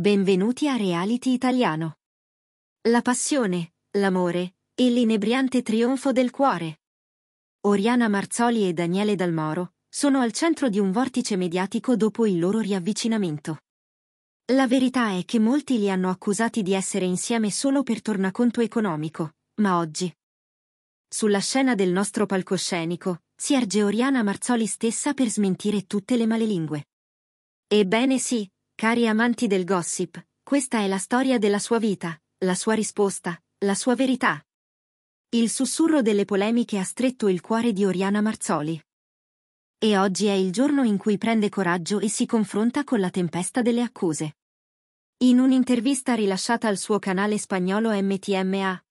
Benvenuti a Reality Italiano. La passione, l'amore e l'inebriante trionfo del cuore. Oriana Marzoli e Daniele Dalmoro sono al centro di un vortice mediatico dopo il loro riavvicinamento. La verità è che molti li hanno accusati di essere insieme solo per tornaconto economico, ma oggi. Sulla scena del nostro palcoscenico, si erge Oriana Marzoli stessa per smentire tutte le malelingue. Ebbene sì, Cari amanti del gossip, questa è la storia della sua vita, la sua risposta, la sua verità. Il sussurro delle polemiche ha stretto il cuore di Oriana Marzoli. E oggi è il giorno in cui prende coraggio e si confronta con la tempesta delle accuse. In un'intervista rilasciata al suo canale spagnolo MTMA,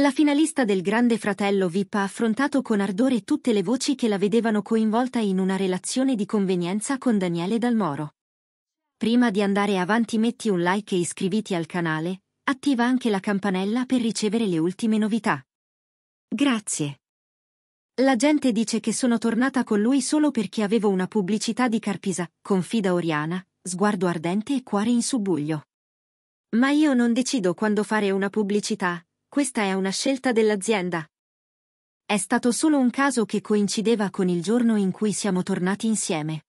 la finalista del Grande Fratello VIP ha affrontato con ardore tutte le voci che la vedevano coinvolta in una relazione di convenienza con Daniele Dalmoro. Prima di andare avanti metti un like e iscriviti al canale, attiva anche la campanella per ricevere le ultime novità. Grazie. La gente dice che sono tornata con lui solo perché avevo una pubblicità di Carpisa, confida Oriana, sguardo ardente e cuore in subbuglio. Ma io non decido quando fare una pubblicità, questa è una scelta dell'azienda. È stato solo un caso che coincideva con il giorno in cui siamo tornati insieme.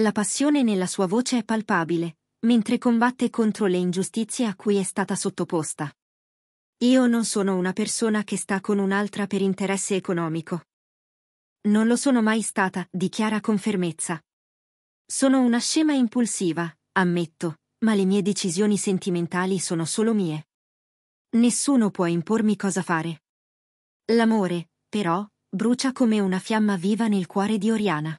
La passione nella sua voce è palpabile, mentre combatte contro le ingiustizie a cui è stata sottoposta. Io non sono una persona che sta con un'altra per interesse economico. Non lo sono mai stata, dichiara con fermezza. Sono una scema impulsiva, ammetto, ma le mie decisioni sentimentali sono solo mie. Nessuno può impormi cosa fare. L'amore, però, brucia come una fiamma viva nel cuore di Oriana.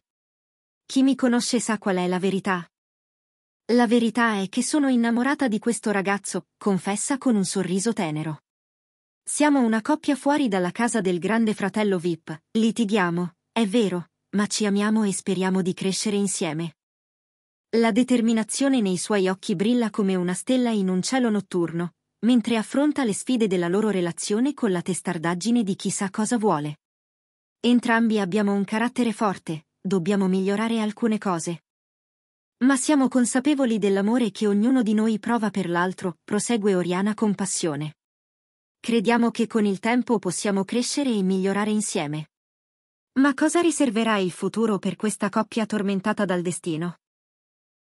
Chi mi conosce sa qual è la verità. La verità è che sono innamorata di questo ragazzo, confessa con un sorriso tenero. Siamo una coppia fuori dalla casa del grande fratello Vip, litighiamo, è vero, ma ci amiamo e speriamo di crescere insieme. La determinazione nei suoi occhi brilla come una stella in un cielo notturno, mentre affronta le sfide della loro relazione con la testardaggine di chissà cosa vuole. Entrambi abbiamo un carattere forte, dobbiamo migliorare alcune cose. Ma siamo consapevoli dell'amore che ognuno di noi prova per l'altro, prosegue Oriana con passione. Crediamo che con il tempo possiamo crescere e migliorare insieme. Ma cosa riserverà il futuro per questa coppia tormentata dal destino?